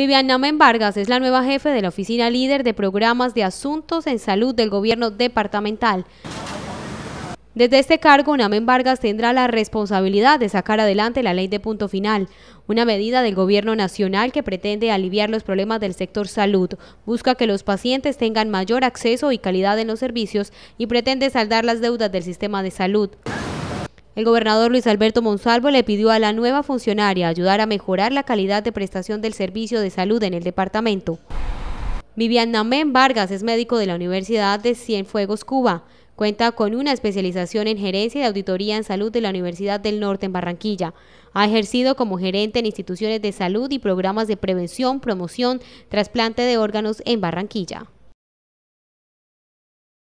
Viviana Namén Vargas es la nueva jefe de la oficina líder de programas de asuntos en salud del gobierno departamental. Desde este cargo, Namen Vargas tendrá la responsabilidad de sacar adelante la ley de punto final, una medida del gobierno nacional que pretende aliviar los problemas del sector salud, busca que los pacientes tengan mayor acceso y calidad en los servicios y pretende saldar las deudas del sistema de salud. El gobernador Luis Alberto Monsalvo le pidió a la nueva funcionaria ayudar a mejorar la calidad de prestación del servicio de salud en el departamento. Vivian Namén Vargas es médico de la Universidad de Cienfuegos, Cuba. Cuenta con una especialización en gerencia y auditoría en salud de la Universidad del Norte en Barranquilla. Ha ejercido como gerente en instituciones de salud y programas de prevención, promoción, trasplante de órganos en Barranquilla.